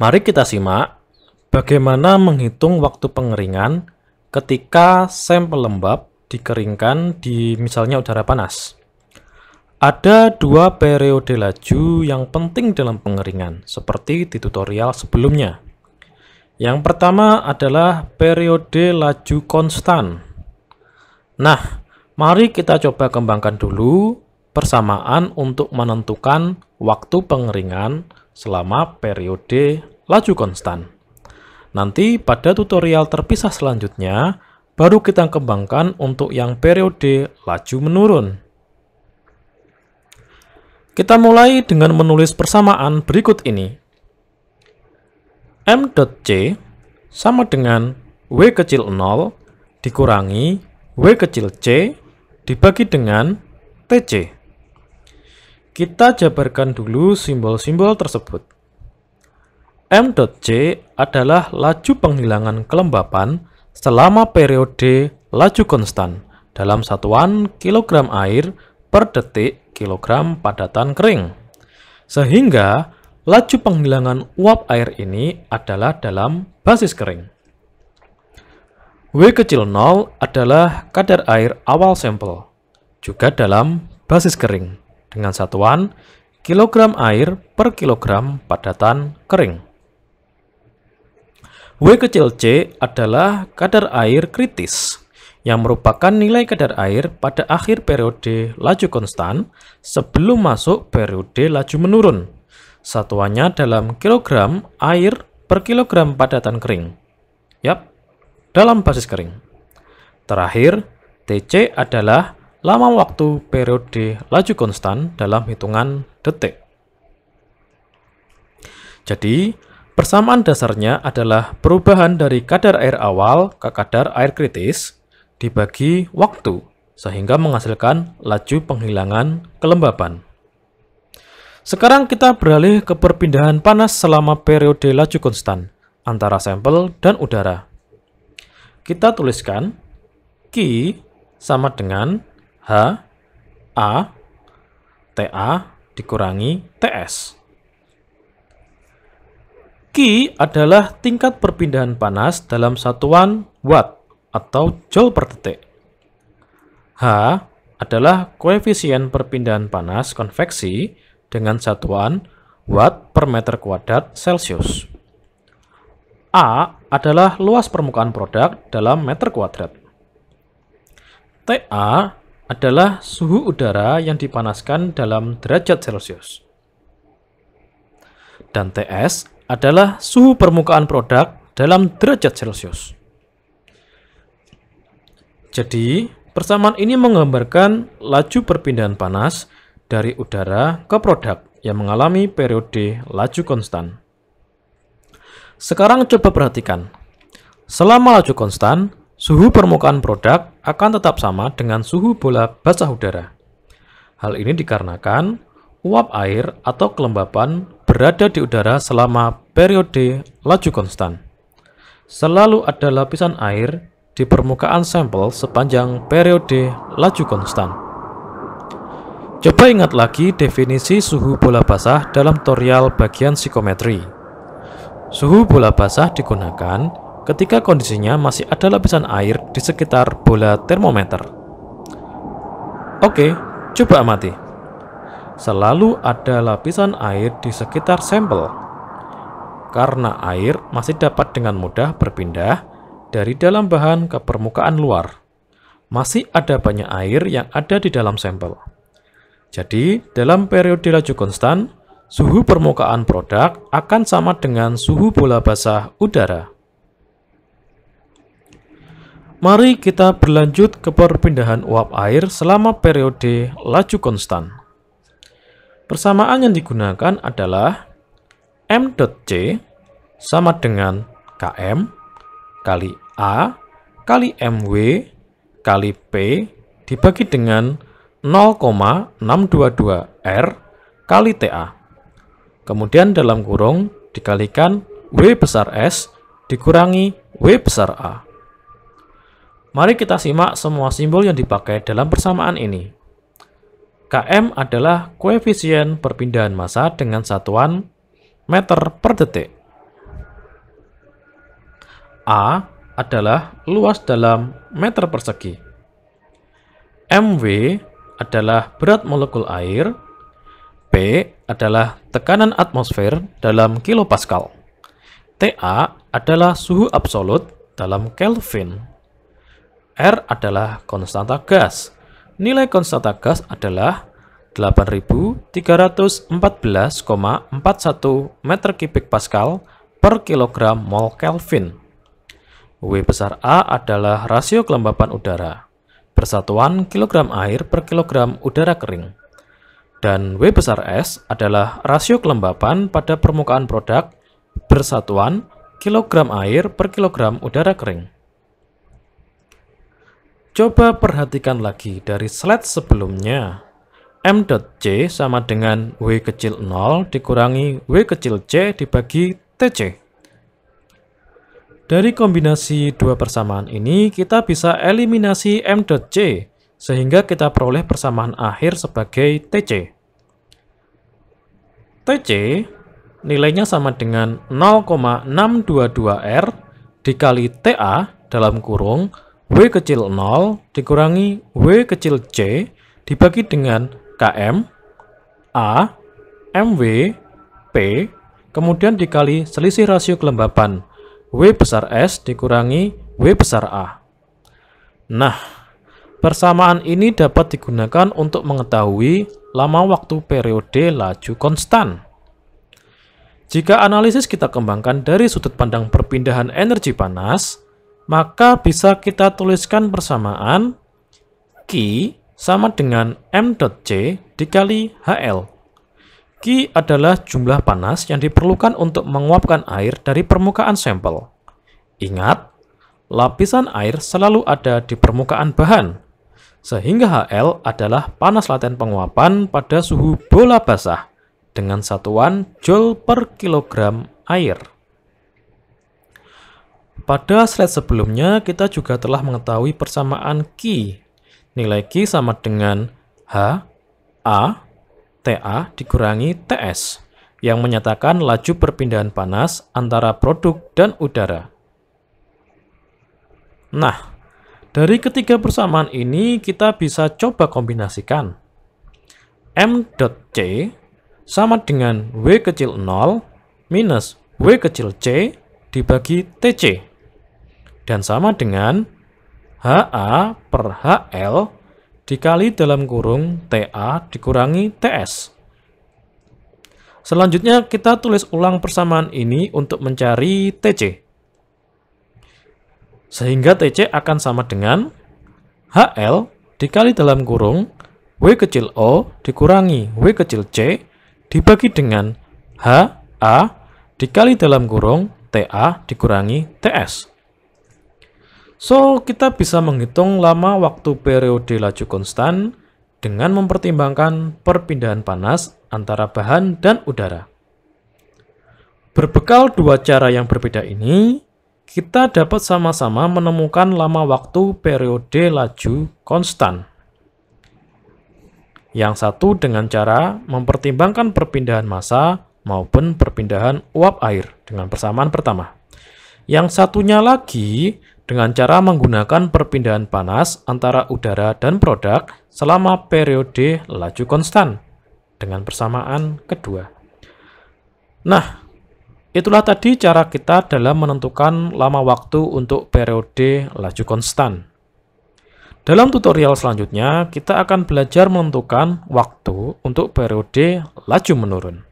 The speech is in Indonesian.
Mari kita simak bagaimana menghitung waktu pengeringan ketika sampel lembab dikeringkan di misalnya udara panas. Ada dua periode laju yang penting dalam pengeringan, seperti di tutorial sebelumnya. Yang pertama adalah periode laju konstan. Nah, mari kita coba kembangkan dulu persamaan untuk menentukan waktu pengeringan selama periode laju konstan. Nanti pada tutorial terpisah selanjutnya, baru kita kembangkan untuk yang periode laju menurun. Kita mulai dengan menulis persamaan berikut ini. M.C sama dengan W kecil 0 dikurangi W kecil C dibagi dengan TC. Kita jabarkan dulu simbol-simbol tersebut. M.C adalah laju penghilangan kelembapan selama periode laju konstan dalam satuan kilogram air per detik kilogram padatan kering. Sehingga laju penghilangan uap air ini adalah dalam basis kering. W kecil 0 adalah kadar air awal sampel, juga dalam basis kering, dengan satuan kilogram air per kilogram padatan kering. W kecil c adalah kadar air kritis yang merupakan nilai kadar air pada akhir periode laju konstan sebelum masuk periode laju menurun. Satuannya dalam kilogram air per kilogram padatan kering. Yap, dalam basis kering. Terakhir, TC adalah lama waktu periode laju konstan dalam hitungan detik. Jadi, Persamaan dasarnya adalah perubahan dari kadar air awal ke kadar air kritis dibagi waktu sehingga menghasilkan laju penghilangan kelembapan. Sekarang kita beralih ke perpindahan panas selama periode laju konstan antara sampel dan udara. Kita tuliskan Q sama dengan H A TA dikurangi TS. Ki adalah tingkat perpindahan panas dalam satuan watt atau joule per detik. H adalah koefisien perpindahan panas konveksi dengan satuan watt per meter kuadrat Celsius. A adalah luas permukaan produk dalam meter kuadrat. TA adalah suhu udara yang dipanaskan dalam derajat Celsius. Dan TS adalah suhu permukaan produk dalam derajat Celcius. Jadi, persamaan ini menggambarkan laju perpindahan panas dari udara ke produk yang mengalami periode laju konstan. Sekarang coba perhatikan. Selama laju konstan, suhu permukaan produk akan tetap sama dengan suhu bola basah udara. Hal ini dikarenakan uap air atau kelembapan berada di udara selama periode laju konstan. Selalu ada lapisan air di permukaan sampel sepanjang periode laju konstan. Coba ingat lagi definisi suhu bola basah dalam tutorial bagian psikometri. Suhu bola basah digunakan ketika kondisinya masih ada lapisan air di sekitar bola termometer. Oke, coba amati selalu ada lapisan air di sekitar sampel. Karena air masih dapat dengan mudah berpindah dari dalam bahan ke permukaan luar. Masih ada banyak air yang ada di dalam sampel. Jadi, dalam periode laju konstan, suhu permukaan produk akan sama dengan suhu bola basah udara. Mari kita berlanjut ke perpindahan uap air selama periode laju konstan. Persamaan yang digunakan adalah M.C sama dengan KM kali A kali MW kali P dibagi dengan 0,622R kali TA. Kemudian dalam kurung dikalikan W besar S dikurangi W besar A. Mari kita simak semua simbol yang dipakai dalam persamaan ini. KM adalah koefisien perpindahan massa dengan satuan meter per detik. A adalah luas dalam meter persegi. MW adalah berat molekul air. P adalah tekanan atmosfer dalam kilopascal. TA adalah suhu absolut dalam Kelvin. R adalah konstanta gas Nilai konstanta gas adalah 8.314,41 meter kubik Pascal per kilogram mol Kelvin. W besar A adalah rasio kelembapan udara, persatuan kilogram air per kilogram udara kering. Dan W besar S adalah rasio kelembapan pada permukaan produk, persatuan kilogram air per kilogram udara kering. Coba perhatikan lagi dari slide sebelumnya. M.C sama dengan W kecil 0 dikurangi W kecil C dibagi TC. Dari kombinasi dua persamaan ini, kita bisa eliminasi M.C, sehingga kita peroleh persamaan akhir sebagai TC. TC nilainya sama dengan 0,622R dikali TA dalam kurung W kecil 0 dikurangi W kecil C dibagi dengan KM, A, MW, P, kemudian dikali selisih rasio kelembapan W besar S dikurangi W besar A. Nah, persamaan ini dapat digunakan untuk mengetahui lama waktu periode laju konstan. Jika analisis kita kembangkan dari sudut pandang perpindahan energi panas, maka bisa kita tuliskan persamaan Q sama dengan M.C dikali HL. Q adalah jumlah panas yang diperlukan untuk menguapkan air dari permukaan sampel. Ingat, lapisan air selalu ada di permukaan bahan, sehingga HL adalah panas laten penguapan pada suhu bola basah dengan satuan Joule per kilogram air. Pada slide sebelumnya, kita juga telah mengetahui persamaan Q. Nilai Q sama dengan H, A, TA dikurangi TS, yang menyatakan laju perpindahan panas antara produk dan udara. Nah, dari ketiga persamaan ini kita bisa coba kombinasikan. m M.C sama dengan W kecil 0 minus W kecil C dibagi TC dan sama dengan HA per HL dikali dalam kurung TA dikurangi TS. Selanjutnya kita tulis ulang persamaan ini untuk mencari TC. Sehingga TC akan sama dengan HL dikali dalam kurung W kecil O dikurangi W kecil C dibagi dengan HA dikali dalam kurung TA dikurangi TS. So, kita bisa menghitung lama waktu periode laju konstan dengan mempertimbangkan perpindahan panas antara bahan dan udara. Berbekal dua cara yang berbeda ini, kita dapat sama-sama menemukan lama waktu periode laju konstan. Yang satu dengan cara mempertimbangkan perpindahan massa maupun perpindahan uap air dengan persamaan pertama. Yang satunya lagi dengan cara menggunakan perpindahan panas antara udara dan produk selama periode laju konstan dengan persamaan kedua. Nah, itulah tadi cara kita dalam menentukan lama waktu untuk periode laju konstan. Dalam tutorial selanjutnya, kita akan belajar menentukan waktu untuk periode laju menurun.